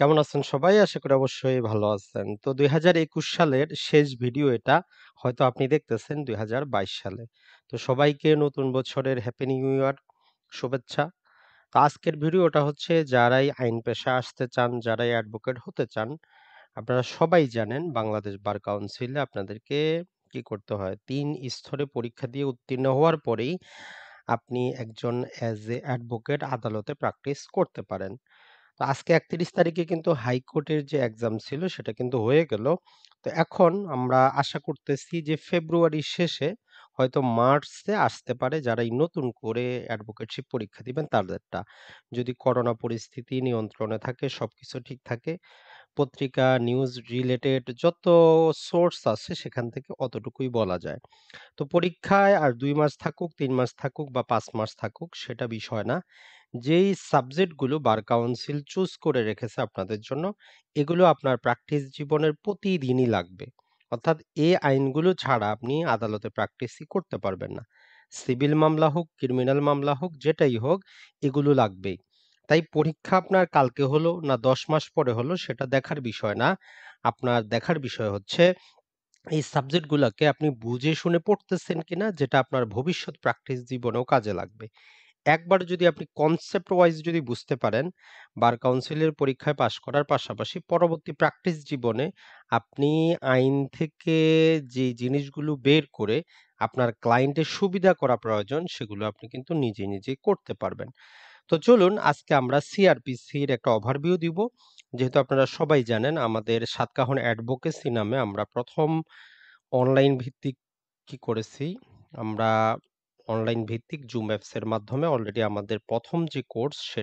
কেমন আছেন সবাই? আশা করি অবশ্যই ভালো আছেন। তো দুই সালের শেষ ভিডিও এটা। হয়তো আপনি দেখতেছেন দুই সালে। তো সবাইকে নতুন বছরের হ্যাপি নিউ ইয়ার শুভেচ্ছা। তো আজকের ভিডিওটা হচ্ছে যারাই আইন পেশায় আসতে চান, যারাই অ্যাডভোকেট হতে চান, আপনারা সবাই জানেন বাংলাদেশ বার কাউন্সিলে আপনাদেরকে কি করতে হয়? তিন স্তরে পরীক্ষা দিয়ে উত্তীর্ণ হওয়ার পরেই আপনি একজন অ্যাজ এ অ্যাডভোকেট আদালতে প্র্যাকটিস করতে পারেন। তো আজকে একত্রিশ তারিখে কিন্তু হাইকোর্টের যে এক্সাম ছিল সেটা কিন্তু হয়ে গেল তো এখন আমরা আশা করতেছি যে ফেব্রুয়ারি শেষে হয়তো মার্চে আসতে পারে যারা এই নতুন করে অ্যাডভোকেটশিপ পরীক্ষা দিবেন তাদেরটা যদি করোনা পরিস্থিতি নিয়ন্ত্রণে থাকে সব কিছু ঠিক থাকে পত্রিকা নিউজ রিলেটেড যত সোর্স আছে সেখান থেকে অতটুকুই বলা যায় তো পরীক্ষায় আর দুই মাস থাকুক তিন মাস থাকুক বা পাঁচ মাস থাকুক সেটা বিষয় না যেই সাবজেক্টগুলো বার কাউন্সিল চুজ করে রেখেছে আপনাদের জন্য, এগুলো আপনার প্র্যাকটিস জীবনের প্রতিদিনই লাগবে। অর্থাৎ এ আইনগুলো ছাড়া আপনি আদালতে প্র্যাকটিসই করতে পারবেন না। সিভিল মামলা হোক, ক্রিমিনাল মামলা হোক, যেটাই হোক এগুলো লাগবেই। তাই পরীক্ষা আপনার কালকে হলো না দশ মাস পরে হলো সেটা দেখার বিষয় না। আপনার দেখার বিষয় হচ্ছে এই সাবজেক্টগুলোকে আপনি বুঝে শুনে পড়তেছেন কিনা যেটা আপনার ভবিষ্যৎ প্র্যাকটিস জীবনেও কাজে লাগবে। একবার যদি আপনি কনসেপ্ট ওয়াইজ যদি বুঝতে পারেন বার কাউন্সিলের পরীক্ষায় পাশ করার পাশাপাশি পরবর্তী প্র্যাকটিস জীবনে আপনি আইন থেকে যে জিনিসগুলো বের করে আপনার ক্লায়েন্টের সুবিধা করা প্রয়োজন সেগুলো আপনি কিন্তু নিজে নিজেই করতে পারবেন তো চলুন আজকে আমরা সিআরপিসির একটা ওভারভিউ দিব যেহেতু আপনারা সবাই জানেন আমাদের সাতকাহন অ্যাডভোকেসি নামে আমরা প্রথম অনলাইন ভিত্তিক কি করেছি আমরা অনলাইন ভিত্তিক জুম অ্যাপসের মাধ্যমে অলরেডি আমাদের প্রথম যে কোর্স সে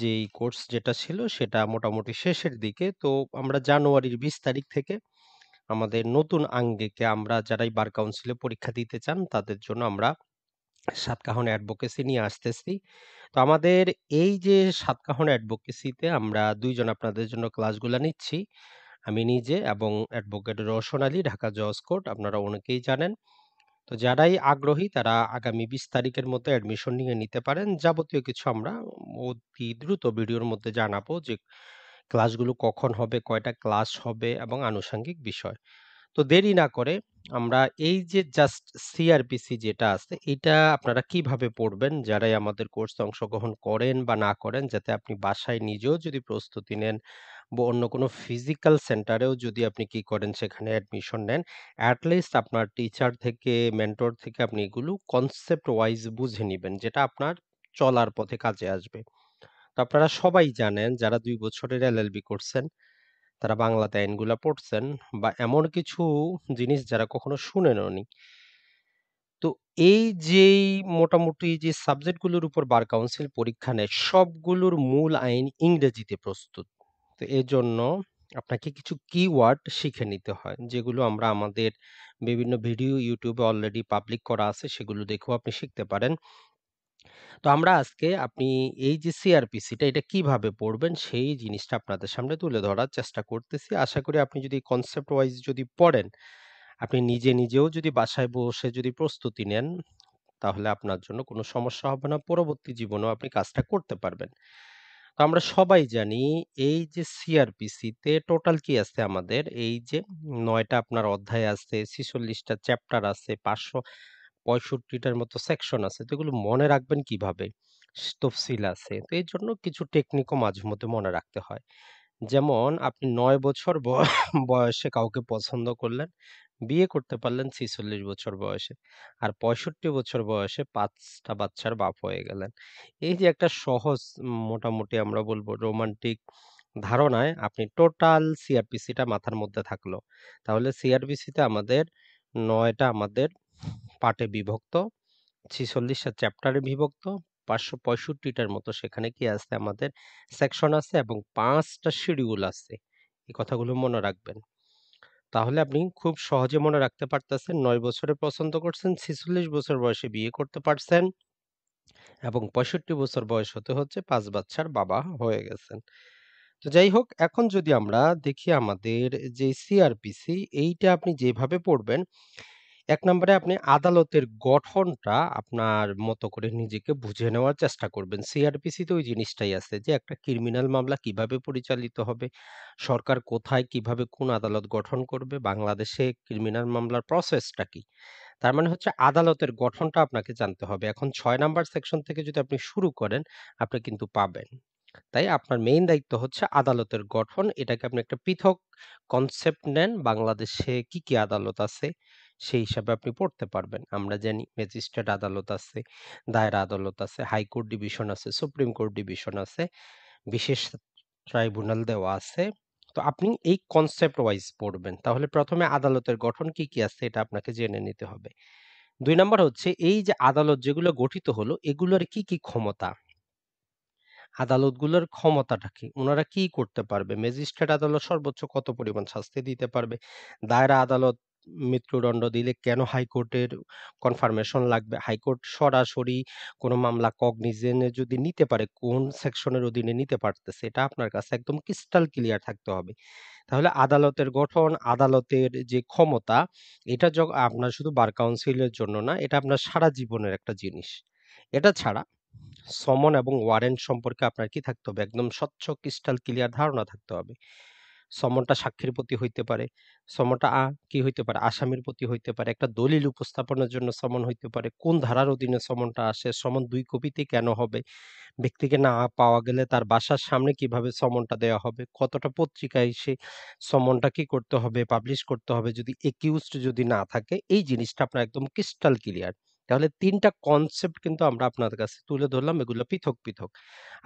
যেই কোর্স যেটা ছিল সেটা মোটামুটি শেষের দিকে তো আমরা জানুয়ারির বিশ তারিখ থেকে আমাদের নতুন আঙ্গেকে আমরা যারাই বার কাউন্সিলে পরীক্ষা দিতে চান তাদের জন্য আমরা সাতকাহন অ্যাডভোকেসি নিয়ে আসতেছি তো আমাদের এই যে সাতকাহন অ্যাডভোকেসিতে আমরা দুইজন আপনাদের জন্য ক্লাসগুলো নিচ্ছি আমি নিজে এবং অ্যাডভোকেট রোশন আলী ঢাকা জজ কোর্ট আপনারা অনেকেই জানেন তো যারাই আগ্রহী তারা আগামী বিশ তারিখের মধ্যে অ্যাডমিশন নিয়ে নিতে পারেন যাবতীয় কিছু আমরা অতি দ্রুত ভিডিওর মধ্যে জানাবো যে ক্লাসগুলো কখন হবে কয়টা ক্লাস হবে এবং আনুষঙ্গিক বিষয় তো দেরি না করে আমরা এই যে জাস্ট সিআরপিসি যেটা আছে এটা আপনারা কিভাবে পড়বেন যারাই আমাদের কোর্সে অংশগ্রহণ করেন বা না করেন যাতে আপনি বাসায় নিজেও যদি প্রস্তুতি নেন বা অন্য কোনো ফিজিক্যাল সেন্টারেও যদি আপনি কি করেন সেখানে অ্যাডমিশন নেন অ্যাট লিস্ট আপনার টিচার থেকে মেন্টর থেকে আপনি এগুলো কনসেপ্ট ওয়াইজ বুঝে নেবেন যেটা আপনার চলার পথে কাজে আসবে তো আপনারা সবাই জানেন যারা দুই বছরের এলএলবি করছেন তারা বাংলাতে আইনগুলা পড়ছেন বা এমন কিছু জিনিস যারা কখনো শুনেনওনি তো এই যেই মোটামুটি যে সাবজেক্টগুলোর উপর বার কাউন্সিল পরীক্ষা নেয় সবগুলোর মূল আইন ইংরেজিতে প্রস্তুত তো এজন্য আপনাকে কিছু কিওয়ার্ড শিখে নিতে হয় যেগুলো আমরা আমাদের বিভিন্ন ভিডিও ইউটিউবে অলরেডি পাবলিক করা আছে সেগুলো দেখেও আপনি শিখতে পারেন তো আমরা আজকে আপনি এই যে সিআরপিসিটা এটা কিভাবে পড়বেন সেই জিনিসটা আপনাদের সামনে তুলে ধরার চেষ্টা করতেছি আশা করি আপনি যদি কনসেপ্ট ওয়াইজ যদি পড়েন আপনি নিজে নিজেও যদি বাসায় বসে যদি প্রস্তুতি নেন তাহলে আপনার জন্য কোনো সমস্যা হবে না পরবর্তী জীবনেও আপনি কাজটা করতে পারবেন তো আমরা সবাই জানি এই যে সিআরপিসিতে টোটাল কি আছে আমাদের এই যে নয়টা আপনার অধ্যায় আছে ছেচল্লিশটা চ্যাপ্টার আছে পাঁচশো পঁয়ষট্টিটার মতো সেকশন আছে তো এগুলো মনে রাখবেন কিভাবে? তফসিল আছে। তো এই জন্য কিছু টেকনিকও মাঝে মধ্যে মনে রাখতে হয়। যেমন আপনি নয় বছর বয়সে কাউকে পছন্দ করলেন। বিয়ে করতে পারলেন ছেচল্লিশ বছর বয়সে। আর পঁয়ষট্টি বছর বয়সে পাঁচটা বাচ্চার বাপ হয়ে গেলেন। এই যে একটা সহজ মোটামুটি আমরা বলবো রোমান্টিক ধারণায় আপনি টোটাল সিআরপিসিটা মাথার মধ্যে থাকলো। তাহলে সিআরপিসিতে আমাদের নয়টা আমাদের পার্টে বিভক্ত। ৪৬ চ্যাপ্টারে বিভক্ত। পাঁচশো পঁয়ষট্টিটার মতো সেখানে কি আছে আমাদের সেকশন আছে এবং পাঁচটা শিডিউল আছে। এই কথাগুলো মনে রাখবেন। তাহলে আপনি খুব সহজে মনে রাখতে পারতেছেন নয় বছরে পছন্দ করছেন, ৪৬ বছর বয়সে বিয়ে করতে পারছেন এবং পঁয়ষট্টি বছর বয়স হতে হচ্ছে পাঁচ বাচ্চার বাবা হয়ে গেছেন। তো যাই হোক, এখন যদি আমরা দেখি আমাদের যে সিআরপিসি এইটা আপনি যেভাবে পড়বেন এক নম্বরে আপনি আদালতের গঠনটা আপনার মতো করে নিজেকে বুঝে নেওয়ার চেষ্টা করবেন। সিআরপিসি তো ওই জিনিসটাই আছে যে একটা ক্রিমিনাল মামলা কিভাবে পরিচালিত হবে, সরকার কোথায় কিভাবে কোন আদালত গঠন করবে, বাংলাদেশে ক্রিমিনাল মামলার প্রসেসটা কি? তার মানে হচ্ছে আদালতের গঠনটা আপনাকে জানতে হবে। এখন ছয় নাম্বার সেকশন থেকে যদি আপনি শুরু করেন, আপনি কিন্তু পাবেন। তাই আপনার মেইন দায়িত্ব হচ্ছে আদালতের গঠন। এটাকে আপনি একটা পৃথক কনসেপ্ট নেন, বাংলাদেশে কি, কি আদালত আছে? সেই হিসাবে আপনি পড়তে পারবেন। আমরা জানি ম্যাজিস্ট্রেট আদালত আছে, দায়রা আদালত আছে, হাইকোর্ট ডিভিশন আছে, সুপ্রিম কোর্ট ডিভিশন আছে, বিশেষ ট্রাইব্যুনাল দেওয়া আছে। তো আপনি এই কনসেপ্ট ওয়াইজ পড়বেন। তাহলে প্রথমে আদালতের গঠন কি, কি আছে এটা আপনাকে জেনে নিতে হবে। দুই নম্বর হচ্ছে এই যে আদালত যেগুলো গঠিত হলো এগুলোর কি, কি ক্ষমতা? আদালতগুলোর ক্ষমতাটা কি? ওনারা কি করতে পারবে? ম্যাজিস্ট্রেট আদালত সর্বোচ্চ কত পরিমাণ শাস্তি দিতে পারবে? দায়রা আদালত মৃত্যুদণ্ড দিলে কেন হাইকোর্টের কনফার্মেশন লাগবে হাইকোর্ট সরাসরি কোনো মামলা কগনিজেনে যদি নিতে পারে কোন সেকশনের অধীনে নিতে পারতেছে এটা আপনার কাছে একদম ক্রিস্টাল ক্লিয়ার থাকতে হবে তাহলে আদালতের গঠন আদালতের যে ক্ষমতা এটা আপনার শুধু বার কাউন্সিলের জন্য না এটা আপনার সারা জীবনের একটা জিনিস এটা ছাড়া সমন এবং ওয়ারেন্ট সম্পর্কে আপনার কি থাকতে হবে একদম স্বচ্ছ ক্রিস্টাল ক্লিয়ার ধারণা থাকতে হবে সমনটা সাক্ষীর প্রতি হইতে পারে সমনটা আ কি হইতে পারে আসামির প্রতি হইতে পারে একটা দলিল উপস্থাপনের জন্য সমন হইতে পারে কোন ধারার অধীনে সমনটা আসে সমন দুই কপিতে কেন হবে ব্যক্তিকে না পাওয়া গেলে তার বাসার সামনে কিভাবে সমনটা দেওয়া হবে কতটা পত্রিকায় সে সমনটা কি করতে হবে পাবলিশ করতে হবে যদি একিউজড যদি না থাকে এই জিনিসটা আপনার একদম ক্রিস্টাল ক্লিয়ার তাহলে তিনটা কনসেপ্ট কিন্তু আমরা আপনাদের কাছে তুলে ধরলাম এগুলো পৃথক পৃথক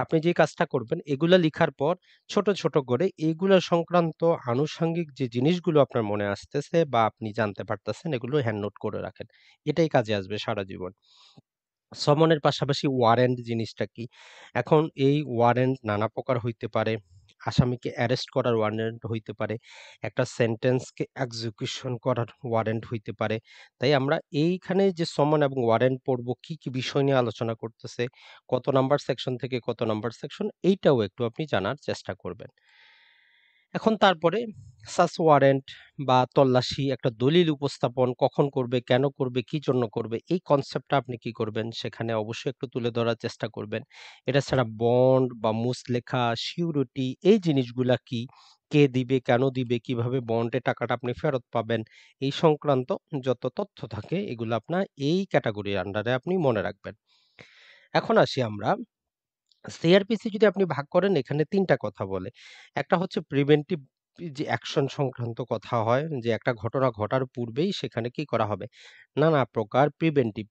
আপনি যে কাজটা করবেন এগুলো লেখার পর ছোট ছোট করে এগুলো সংক্রান্ত আনুষঙ্গিক যে জিনিসগুলো আপনার মনে আসতেছে বা আপনি জানতে পারতেছেন এগুলো হ্যান্ড নোট করে রাখেন এটাই কাজে আসবে সারা জীবন সমনের পাশাপাশি ওয়ারেন্ট জিনিসটা কি এখন এই ওয়ারেন্ট নানা প্রকার হইতে পারে আসামিকে অ্যারেস্ট করার ওয়ারেন্ট হইতে পারে একটা সেন্টেন্সকে এক্সিকিউশন করার ওয়ারেন্ট হইতে পারে তাই আমরা এইখানে যে সমন এবং ওয়ারেন্ট পড়ব কি কি বিষয় নিয়ে আলোচনা করতেছে কত নাম্বার সেকশন থেকে কত নাম্বার সেকশন এইটাও একটু আপনি জানার চেষ্টা করবেন এখন তারপরে সাস ওয়ারেন্ট বা তল্লাশি একটা দলিল উপস্থাপন কখন করবে কেন করবে কি জন্য করবে এই কনসেপ্টটা আপনি কি করবেন সেখানে অবশ্যই একটু তুলে ধরার চেষ্টা করবেন এটা ছাড়া বন্ড বা মুস লেখা সিউরিটি এই জিনিসগুলা কি কে দিবে কেন দিবে কিভাবে বন্ডে টাকাটা আপনি ফেরত পাবেন এই সংক্রান্ত যত তথ্য থাকে এগুলো আপনার এই ক্যাটাগরির আন্ডারে আপনি মনে রাখবেন এখন আসি আমরা সিআরপিসি যদি আপনি ভাগ করেন এখানে তিনটা কথা বলে। একটা হচ্ছে প্রিভেন্টিভ যে অ্যাকশন সংক্রান্ত কথা হয় যে একটা ঘটনা ঘটার পূর্বেই সেখানে কি করা হবে? নানা প্রকার প্রিভেন্টিভ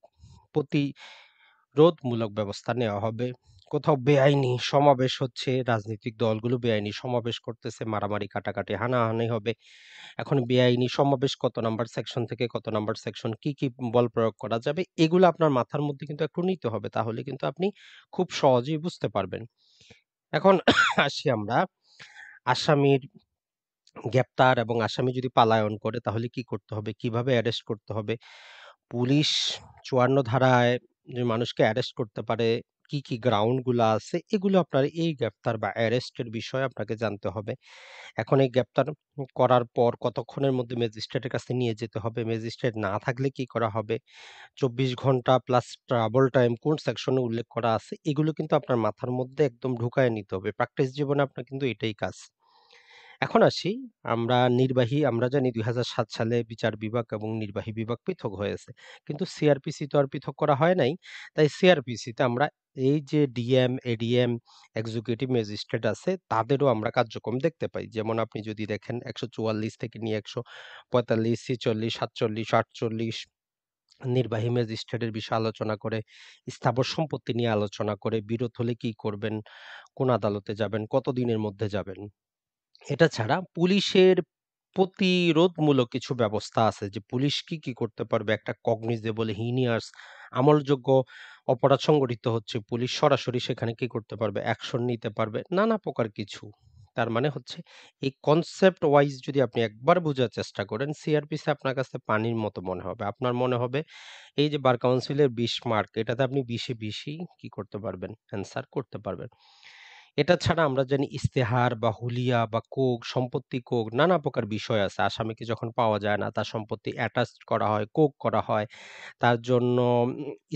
প্রতিরোধমূলক ব্যবস্থা নেওয়া হবে। কোথাও বেআইনি সমাবেশ হচ্ছে, রাজনৈতিক দলগুলো বেআইনি সমাবেশ করতেছে, মারামারি, কাটাকাটি, হানাহানি হবে। এখন বেআইনি সমাবেশ কত নাম্বার সেকশন থেকে কত নাম্বার সেকশন, কি, কি বল প্রয়োগ করা যাবে, এগুলো আপনার মাথার মধ্যে কিন্তু একটু নিতে হবে। তাহলে কিন্তু আপনি খুব সহজেই বুঝতে পারবেন। এখন আসি আমরা আসামির গ্রেপ্তার এবং আসামি যদি পালায়ন করে তাহলে কি করতে হবে, কিভাবে অ্যারেস্ট করতে হবে? পুলিশ চুয়ান্ন ধারায় যে মানুষকে অ্যারেস্ট করতে পারে কি, কি গ্রাউন্ড আছে এগুলো আপনার এই গ্রেপ্তার বা অ্যারেস্টের বিষয়ে আপনাকে জানতে হবে। এখন এই গ্রেপ্তার করার পর কতক্ষণের মধ্যে ম্যাজিস্ট্রেটের কাছে নিয়ে যেতে হবে? ম্যাজিস্ট্রেট না থাকলে কি করা হবে? ২৪ ঘন্টা প্লাস ট্রাভেল টাইম কোন সেকশনে উল্লেখ করা আছে? এগুলো কিন্তু আপনার মাথার মধ্যে একদম ঢুকায় নিতে হবে। প্র্যাকটিস জীবনে আপনার কিন্তু এটাই কাজ। এখন আসি, আমরা নির্বাহী আমরা জানি দুই সালে বিচার বিভাগ এবং নির্বাহী বিভাগ পৃথক হয়েছে। কিন্তু সিআরপিসি তো আর পৃথক করা হয় নাই। তাই সিআরপিসি তে আমরা এই যে ডিএম, এডিএম, এক্সিকিউটিভ ম্যাজিস্ট্রেট আছে তাদেরও আমরা কার্যক্রম দেখতে পাই। যেমন আপনি যদি দেখেন একশো চুয়াল্লিশ থেকে নিয়ে একশো পঁয়তাল্লিশ ছেচল্লিশ সাতচল্লিশ আটচল্লিশ নির্বাহী ম্যাজিস্ট্রেটের বিষয়ে আলোচনা করে, স্থাবর সম্পত্তি নিয়ে আলোচনা করে, বিরোধ হলে কী করবেন, কোন আদালতে যাবেন, কতদিনের মধ্যে যাবেন। এটা ছাড়া পুলিশের প্রতিরোধমূলক কিছু ব্যবস্থা আছে যে পুলিশ কি, কি করতে পারবে? একটা কগনিজেবল হিনিয়ার্স আমলযোগ্য অপরাধ সংগঠিত হচ্ছে। পুলিশ সরাসরি সেখানে কি করতে পারবে? অ্যাকশন নিতে পারবে। নানা প্রকার কিছু। তার মানে হচ্ছে এই কনসেপ্ট ওয়াইজ যদি আপনি একবার বোঝার চেষ্টা করেন সিআরপিসি আপনার কাছে পানির মতো মনে হবে। আপনার মনে হবে এই যে বার কাউন্সিলের বিশ মার্ক এটাতে আপনি বিশে এ কি করতে পারবেন? অ্যানসার করতে পারবেন। এটা ছাড়া আমরা জানি ইস্তেহার বা হুলিয়া বা কোক সম্পত্তি কোক নানা প্রকার বিষয় আছে। আসামিকে যখন পাওয়া যায় না তার সম্পত্তি অ্যাটাচড করা হয়, কোক করা হয়। তার জন্য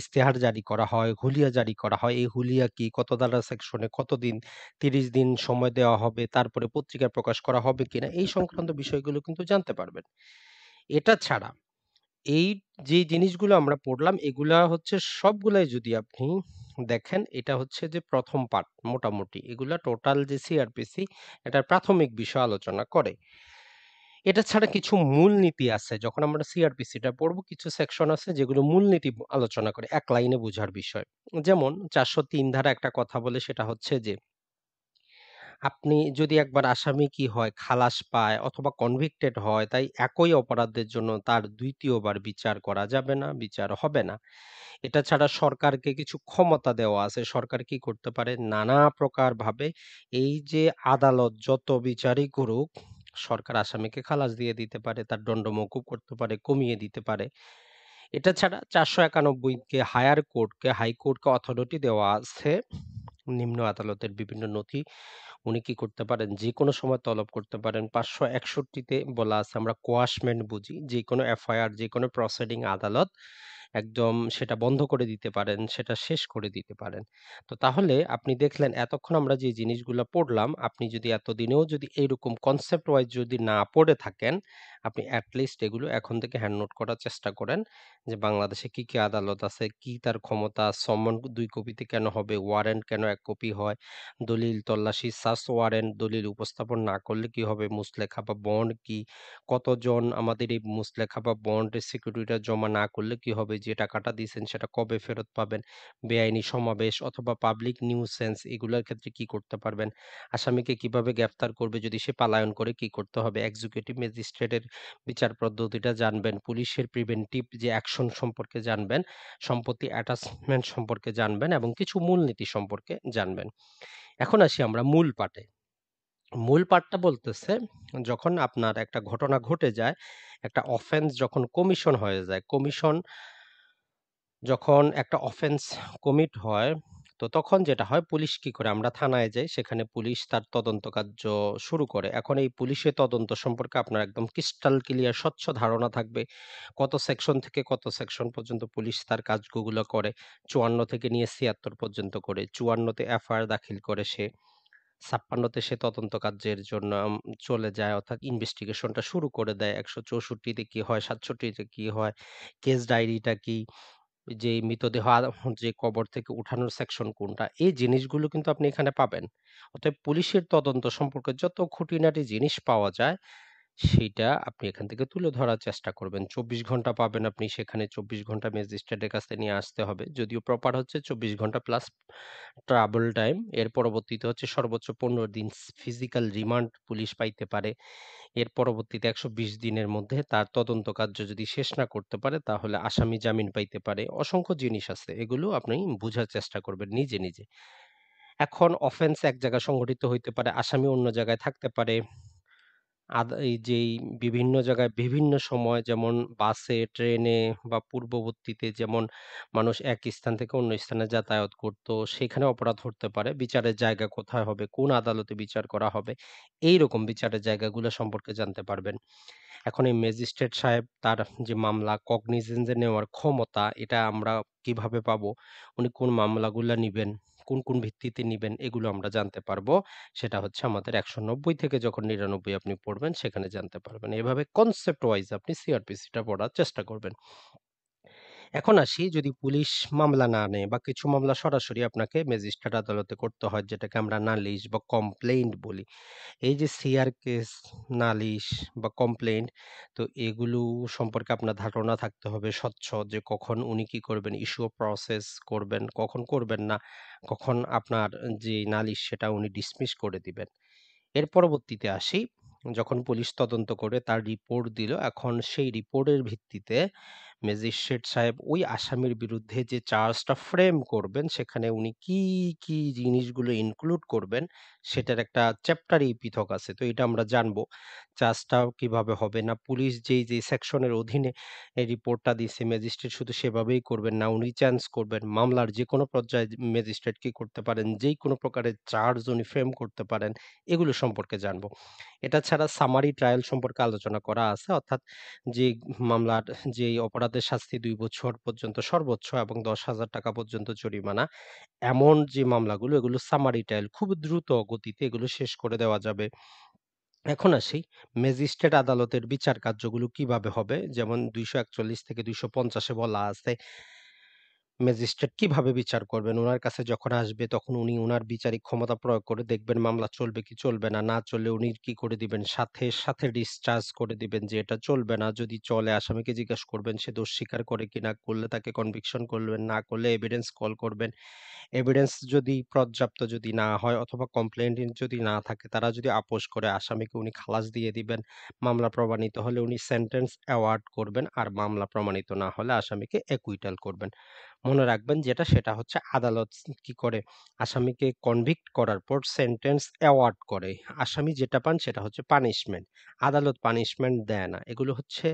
ইস্তেহার জারি করা হয়, হুলিয়া জারি করা হয়। এই হুলিয়া কি, কত দ্বারা সেকশনে কতদিন, তিরিশ দিন সময় দেওয়া হবে, তারপরে পত্রিকায় প্রকাশ করা হবে কিনা এই সংক্রান্ত বিষয়গুলো কিন্তু জানতে পারবেন। এটা ছাড়া এই যে জিনিসগুলো আমরা পড়লাম এগুলা হচ্ছে সবগুলাই যদি আপনি দেখেন এটা হচ্ছে যে প্রথম পার্ট মোটামুটি এগুলা টোটাল যে সিআরপিসি এটার প্রাথমিক বিষয় আলোচনা করে এটা ছাড়া কিছু মূলনীতি আছে যখন আমরা সিআরপিসিটা পড়ব কিছু সেকশন আছে যেগুলো মূলনীতি আলোচনা করে এক লাইনে বোঝার বিষয় যেমন চারশো তিন ধারা একটা কথা বলে সেটা হচ্ছে যে আপনি যদি একবার আসামি কি হয়, খালাস পায় অথবা কনভিক্টেড হয়, তাই একই অপরাধের জন্য তার দ্বিতীয়বার বিচার করা যাবে না, বিচার হবে না। এটা ছাড়া সরকারকে কিছু ক্ষমতা দেওয়া আছে। সরকার কি করতে পারে? নানা প্রকারভাবে এই যে আদালত যত বিচারই করুক, সরকার আসামিকে খালাস দিয়ে দিতে পারে, তার দণ্ড মকুব করতে পারে, কমিয়ে দিতে পারে। এটা ছাড়া চারশো কে হায়ার কোর্টকে, হাইকোর্টকে অথরিটি দেওয়া আছে নিম্ন আদালতের বিভিন্ন নথি উনি কি করতে পারেন? যে কোনো সময় তলব করতে পারেন। পাঁচশো একষট্টিতে বলা আছে আমরা কোয়াশমেন্ট বুঝি। যে কোনো এফআইআর, যে কোনো প্রসিডিং আদালত একদম সেটা বন্ধ করে দিতে পারেন, সেটা শেষ করে দিতে পারেন। তো তাহলে আপনি দেখলেন এতক্ষণ আমরা যে জিনিসগুলো পড়লাম, আপনি যদি এতদিনেও যদি এইরকম কনসেপ্ট ওয়াইজ যদি না পড়ে থাকেন আপনি অ্যাটলিস্ট এগুলো এখন থেকে হ্যান্ড নোট করার চেষ্টা করেন যে বাংলাদেশে কি কি আদালত আছে কি তার ক্ষমতা সমন দুই কপিতে কেন হবে ওয়ারেন্ট কেন এক কপি হয় দলিল তল্লাশি সার্চ ওয়ারেন্ট দলিল উপস্থাপন না করলে কি হবে মুসলেখা বা বন্ড কি কতজন আমাদের এই মুসলেখা বা বন্ডের সিকিউরিটিটা জমা না করলে কি হবে যে টাকাটা দিয়েছেন সেটা কবে ফেরত পাবেন বেআইনি সমাবেশ অথবা পাবলিক নিউসেন্স এগুলোর ক্ষেত্রে কি করতে পারবেন আসামিকে কিভাবে গ্রেফতার করবে যদি সে পালায়ন করে কি করতে হবে এক্সিকিউটিভ ম্যাজিস্ট্রেটের বিচার পদ্ধতিটা জানবেন পুলিশের প্রিভেন্টিভ যে অ্যাকশন সম্পর্কে জানবেন সম্পত্তি অ্যাটাচমেন্ট সম্পর্কে জানবেন এবং কিছু মূলনীতি সম্পর্কে জানবেন এখন আসি আমরা মূল পাঠে মূল পাঠটা বলতেছে যখন আপনার একটা ঘটনা ঘটে যায় একটা অফেন্স যখন কমিশন হয়ে যায় কমিশন যখন একটা অফেন্স কমিট হয় তো তখন যেটা হয় পুলিশ কি করে আমরা থানায় যাই। সেখানে পুলিশ তার তদন্ত কার্য শুরু করে। এখন এই পুলিশের তদন্ত সম্পর্কে আপনার একদম ক্রিস্টাল ক্লিয়ার স্বচ্ছ ধারণা থাকবে। কত সেকশন থেকে কত সেকশন পর্যন্ত পুলিশ তার কাজগুলো করে। চুয়ান্ন থেকে নিয়ে ছিয়াত্তর পর্যন্ত করে। চুয়ান্নতে এফআইআর দাখিল করে সে। ছাপ্পান্নতে সে তদন্ত কার্যের জন্য চলে যায় অর্থাৎ ইনভেস্টিগেশনটা শুরু করে দেয়। একশো চৌষট্টিতে কি হয়, সাতষট্টিতে কি হয়, কেস ডায়েরিটা কি? যে মৃতদেহ যে কবর থেকে উঠানোর সেকশন কোনটা, এই জিনিসগুলো কিন্তু আপনি এখানে পাবেন। অতএব পুলিশের তদন্ত সম্পর্কে যত খুঁটিনাটি জিনিস পাওয়া যায় সেইটা আপনি এখান থেকে তুলে ধরার চেষ্টা করবেন। চব্বিশ ঘন্টা পাবেন আপনি সেখানে চব্বিশ ঘন্টা ম্যাজিস্ট্রেটের কাছে নিয়ে আসতে হবে। যদিও প্রপার হচ্ছে চব্বিশ ঘন্টা প্লাস ট্রাভেল টাইম। এর পরবর্তীতে হচ্ছে সর্বোচ্চ পনেরো দিন ফিজিক্যাল রিমান্ড পুলিশ পাইতে পারে। এর পরবর্তীতে একশো বিশ দিনের মধ্যে তার তদন্ত কার্য যদি শেষ না করতে পারে তাহলে আসামি জামিন পাইতে পারে। অসংখ্য জিনিস আছে। এগুলো আপনি বোঝার চেষ্টা করবেন নিজে, নিজে। এখন অফেন্স এক জায়গায় সংঘটিত হইতে পারে, আসামি অন্য জায়গায় থাকতে পারে। এই যেই বিভিন্ন জায়গায় বিভিন্ন সময় যেমন বাসে, ট্রেনে বা পূর্ববর্তীতে যেমন মানুষ এক স্থান থেকে অন্য স্থানে যাতায়াত করতো, সেখানে অপরাধ হতে পারে। বিচারের জায়গা কোথায় হবে, কোন আদালতে বিচার করা হবে, এই রকম বিচারের জায়গাগুলো সম্পর্কে জানতে পারবেন। এখন এই ম্যাজিস্ট্রেট সাহেব তার যে মামলা কগনিজেন্সে নেওয়ার ক্ষমতা, এটা আমরা কিভাবে পাবো? উনি কোন মামলাগুলো নেবেন কোন কোন ভিত্তিতে নেবেন এগুলো আমরা জানতে পারবো সেটা হচ্ছে আমাদের একশো নব্বই থেকে যখন নিরানব্বই আপনি পড়বেন সেখানে জানতে পারবেন এভাবে কনসেপ্ট ওয়াইজ আপনি সিআরপিসিটা পড়ার চেষ্টা করবেন এখন আসি যদি পুলিশ মামলা না নেয় বা কিছু মামলা সরাসরি আপনাকে ম্যাজিস্ট্রেট আদালতে করতে হয় যেটাকে আমরা নালিশ বা কমপ্লেন্ট বলি এই যে সিআর কেস নালিশ বা কমপ্লেন্ট তো এগুলো সম্পর্কে আপনার ধারণা থাকতে হবে স্বচ্ছ যে কখন উনি কি করবেন ইস্যু প্রসেস করবেন কখন করবেন না কখন আপনার যে নালিশ সেটা উনি ডিসমিস করে দিবেন এর পরবর্তীতে আসি যখন পুলিশ তদন্ত করে তার রিপোর্ট দিল এখন সেই রিপোর্টের ভিত্তিতে ম্যাজিস্ট্রেট সাহেব ওই আসামির বিরুদ্ধে যে চার্জটা ফ্রেম করবেন, সেখানে উনি কি, কি জিনিসগুলো ইনক্লুড করবেন, সেটার একটা চ্যাপ্টারই পৃথক আছে। তো এটা আমরা জানবো। চার্জটা কিভাবে হবে না পুলিশ যেই, যেই সেকশনের অধীনে এই রিপোর্টটা দিছে ম্যাজিস্ট্রেট শুধু সেভাবেই করবেন না, উনি চান্স করবেন। মামলার যে কোনো পর্যায়ে ম্যাজিস্ট্রেট কি করতে পারেন, কোনো প্রকারের চার্জ উনি ফ্রেম করতে পারেন, এগুলো সম্পর্কে জানবো। এটা ছাড়া সামারি ট্রায়াল সম্পর্কে আলোচনা করা আছে। অর্থাৎ যে মামলার যে অপরাধ অপরাধের শাস্তি দুই বছর পর্যন্ত সর্বোচ্চ এবং দশ হাজার টাকা পর্যন্ত জরিমানা এমন যে মামলাগুলো এগুলো সামারি ট্রায়াল খুব দ্রুত গতিতে এগুলো শেষ করে দেওয়া যাবে এখন আসি ম্যাজিস্ট্রেট আদালতের বিচার কার্যগুলো কিভাবে হবে যেমন দুইশো একচল্লিশ থেকে দুইশো পঞ্চাশে বলা আছে ম্যাজিস্ট্রেট কিভাবে বিচার করবেন? ওনার কাছে যখন আসবে তখন উনি ওনার বিচারিক ক্ষমতা প্রয়োগ করে দেখবেন মামলা চলবে কি চলবে না। না চললে উনি কি করে দিবেন? সাথে, সাথে ডিসচার্জ করে দিবেন যে এটা চলবে না। যদি চলে আসামিকে জিজ্ঞেস করবেন সে দোষ স্বীকার করে কি না করলে তাকে কনভিকশন করবেন, না করলে এভিডেন্স কল করবেন। এভিডেন্স যদি পর্যাপ্ত যদি না হয় অথবা কমপ্লেন যদি না থাকে তারা যদি আপোষ করে আসামিকে উনি খালাস দিয়ে দিবেন। মামলা প্রমাণিত হলে উনি সেন্টেন্স অ্যাওয়ার্ড করবেন। আর মামলা প্রমাণিত না হলে আসামিকে একুইটাল করবেন। মনে রাখবেন যেটা সেটা হচ্ছে আদালত কি করে আসামিকে কনভিক্ট করার পর সেন্টেন্স অ্যাওয়ার্ড করে আসামি যেটা পান সেটা হচ্ছে পানিশমেন্ট আদালত পানিশমেন্ট দেয় না এগুলো হচ্ছে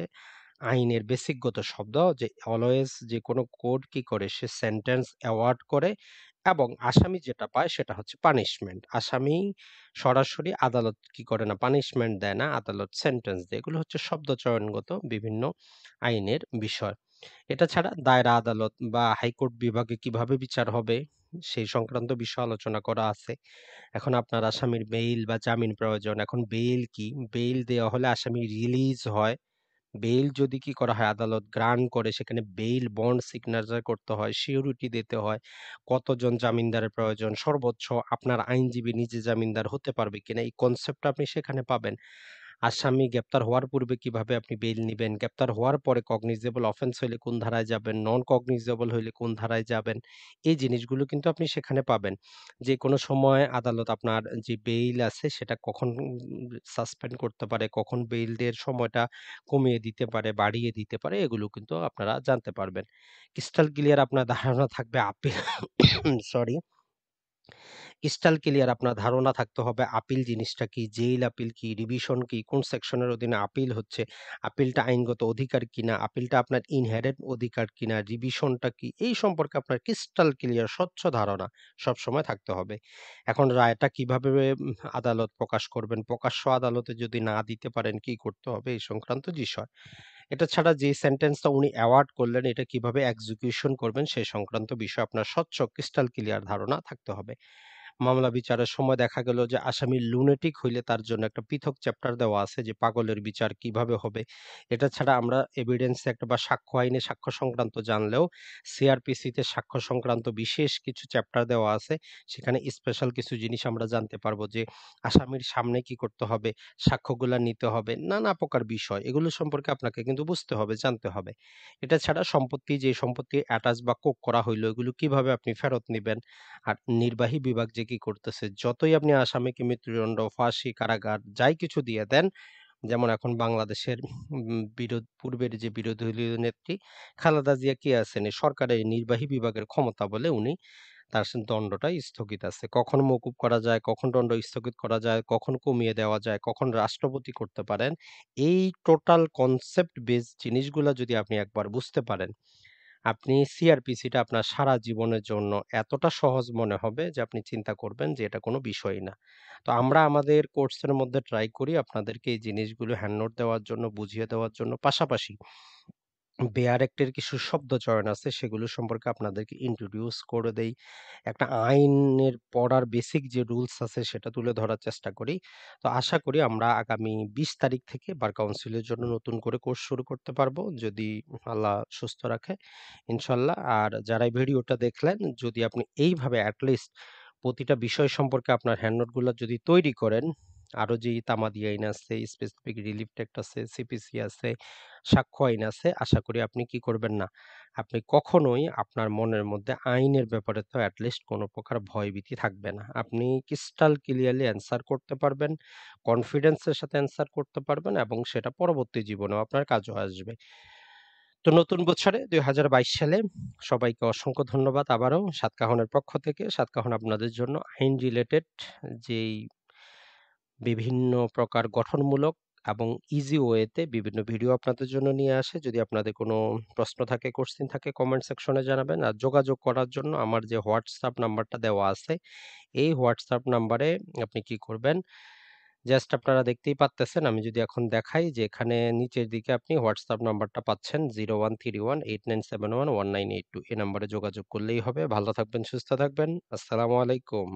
আইনের বেসিকগত শব্দ যে অলওয়েজ যে কোনো কোর্ট কি করে সে সেন্টেন্স অ্যাওয়ার্ড করে এবং আসামি যেটা পায় সেটা হচ্ছে পানিশমেন্ট আসামি সরাসরি আদালত কি করে না পানিশমেন্ট দেয় না আদালত সেন্টেন্স দেয় এগুলো হচ্ছে শব্দচয়নগত বিভিন্ন আইনের বিষয় এটা ছাড়া দায়রা আদালত বা হাইকোর্ট বিভাগে কিভাবে বিচার হবে সেই সংক্রান্ত বিষয় আলোচনা করা আছে এখন আপনার আসামির বেইল বা জামিন প্রয়োজন এখন বেইল কি বেইল দেওয়া হলে আসামি রিলিজ হয় বেইল যদি কি করা হয় আদালত গ্রান্ট করে সেখানে বেইল বন্ড সিগনেচার করতে হয় সিউরিটি দিতে হয় কতজন জামিনদারের প্রয়োজন সর্বোচ্চ আপনার আইনজীবী নিজে জামিনদার হতে পারবে কিনা এই কনসেপ্টটা আপনি সেখানে পাবেন আসামি গ্রেপ্তার হওয়ার পূর্বে কিভাবে আপনি বেইল নেবেন গ্রেপ্তার হওয়ার পরে কগনিজেবল অফেন্স হইলে কোন ধারায় যাবেন নন কগনিজেবল হইলে কোন ধারায় যাবেন এই জিনিসগুলো কিন্তু আপনি সেখানে পাবেন যে কোনো সময় আদালত আপনার যে বেইল আছে সেটা কখন সাসপেন্ড করতে পারে কখন বেইলদের সময়টা কমিয়ে দিতে পারে বাড়িয়ে দিতে পারে এগুলো কিন্তু আপনারা জানতে পারবেন ক্রিস্টাল ক্লিয়ার আপনার ধারণা থাকবে আপিল সরি স্টাইল ক্লিয়ার আপনার ধারণা থাকতে হবে আপিল জিনিসটা কি, জেইল আপিল কি, রিভিশন কি, কোন সেকশনের অধীনে আপিল হচ্ছে, আপিলটা আইনগত অধিকার কিনা, আপিলটা আপনার ইনহেরেন্ট অধিকার কিনা, রিভিশনটা কি, এই সম্পর্কে আপনার ক্রিস্টাল ক্লিয়ার স্বচ্ছ ধারণা সবসময় থাকতে হবে। এখন রায়টা কিভাবে আদালত প্রকাশ করবেন, প্রকাশ্য আদালতে যদি না দিতে পারেন কি করতে হবে এই সংক্রান্ত বিষয়। এটা ছাড়া যে সেন্টেন্সটা উনি অ্যাওয়ার্ড করলেন এটা কিভাবে এক্সিকিউশন করবেন সে সংক্রান্ত বিষয়ে আপনার স্বচ্ছ ক্রিস্টাল ক্লিয়ার ধারণা থাকতে হবে। মামলা বিচারের সময় দেখা গেল যে আসামি লুনেটিক হইলে তার জন্য একটা পৃথক চ্যাপ্টার দেওয়া আছে যে পাগলের বিচার কিভাবে হবে এটা ছাড়া আমরা এভিডেন্সে একটা বা সাক্ষ্য আইনে সাক্ষ্য সংক্রান্ত জানলেও সিআরপিসিতে সাক্ষ্য সংক্রান্ত বিশেষ কিছু চ্যাপ্টার দেওয়া আছে সেখানে স্পেশাল কিছু জিনিস আমরা জানতে পারবো যে আসামির সামনে কি করতে হবে সাক্ষ্যগুলো নিতে হবে নানা প্রকার বিষয় এগুলো সম্পর্কে আপনাকে কিন্তু বুঝতে হবে জানতে হবে এটা ছাড়া সম্পত্তি যে সম্পত্তি অ্যাটাচ বা কোক করা হইলো এগুলো কিভাবে আপনি ফেরত নেবেন আর নির্বাহী বিভাগ যে কি করতেছে। যতই আপনি আসামিকে মৃত্যুদণ্ড, ফাঁসি, কারাগার যাই কিছু দিয়ে দেন, যেমন এখন বাংলাদেশের বিরোধ পূর্বের যে বিরোধী নেত্রী খালেদা জিয়া কি আছেন, এই সরকারের নির্বাহী বিভাগের ক্ষমতা বলে উনি তার দণ্ডটা স্থগিত আছে। কখন মকুব করা যায়, কখন দণ্ড স্থগিত করা যায়, কখন কমিয়ে দেওয়া যায়, কখন রাষ্ট্রপতি করতে পারেন। এই টোটাল কনসেপ্ট বেস জিনিসগুলা যদি আপনি একবার বুঝতে পারেন আপনি সিআরপিসিটা আপনার সারা জীবনের জন্য এতটা সহজ মনে হবে যে আপনি চিন্তা করবেন যে এটা কোনো বিষয়ই না। তো আমরা আমাদের কোর্সের মধ্যে ট্রাই করি আপনাদেরকে এই জিনিসগুলো হ্যান্ডনোট দেওয়ার জন্য, বুঝিয়ে দেওয়ার জন্য। পাশাপাশি বেয়ার অ্যাক্টের এর কিছু শব্দচয়ন আছে সেগুলো সম্পর্কে আপনাদেরকে ইন্ট্রোডিউস করে দেই। একটা আইনের পড়ার বেসিক যে রুলস আছে সেটা তুলে ধরার চেষ্টা করি। তো আশা করি আমরা আগামী বিশ তারিখ থেকে বার কাউন্সিলের জন্য নতুন করে কোর্স শুরু করতে পারবো। যদি আল্লাহ সুস্থ রাখে ইনশাল্লাহ আর যারা এই ভিডিওটা দেখলেন যদি আপনি এইভাবে অ্যাটলিস্ট প্রতিটা বিষয় সম্পর্কে আপনার হ্যান্ডনোটগুলো যদি তৈরি করেন আরও যেই তামাদি আইন আছে স্পেসিফিক রিলিফ ট্যাক্ট আছে সিপিসি আছে সাক্ষ্য আইন আছে আশা করি আপনি কি করবেন না আপনি কখনোই আপনার মনের মধ্যে আইনের ব্যাপারে তো অ্যাটলিস্ট কোনো প্রকার ভয়ভীতি থাকবে না আপনি ক্রিস্টাল ক্লিয়ারলি অ্যান্সার করতে পারবেন কনফিডেন্সের সাথে অ্যান্সার করতে পারবেন এবং সেটা পরবর্তী জীবনেও আপনার কাজও আসবে তো নতুন বছরে দুই সালে সবাইকে অসংখ্য ধন্যবাদ আবারও সাতকাহনের পক্ষ থেকে সাতকাহন আপনাদের জন্য আইন রিলেটেড যেই বিভিন্ন প্রকার গঠনমূলক এবং ইজি ওয়েতে বিভিন্ন ভিডিও আপনাদের জন্য নিয়ে আসে। যদি আপনাদের কোনো প্রশ্ন থাকে, কোশ্চিন থাকে কমেন্ট সেকশনে জানাবেন। আর যোগাযোগ করার জন্য আমার যে হোয়াটসঅ্যাপ নাম্বারটা দেওয়া আছে, এই হোয়াটসঅ্যাপ নাম্বারে আপনি কি করবেন, জাস্ট আপনারা দেখতেই পারতেছেন আমি যদি এখন দেখাই যে এখানে নিচের দিকে আপনি হোয়াটসঅ্যাপ নাম্বারটা পাচ্ছেন zero one one one one three eight nine nine seven two এই নাম্বারে যোগাযোগ করলেই হবে। ভালো থাকবেন, সুস্থ থাকবেন। আসসালামু আলাইকুম।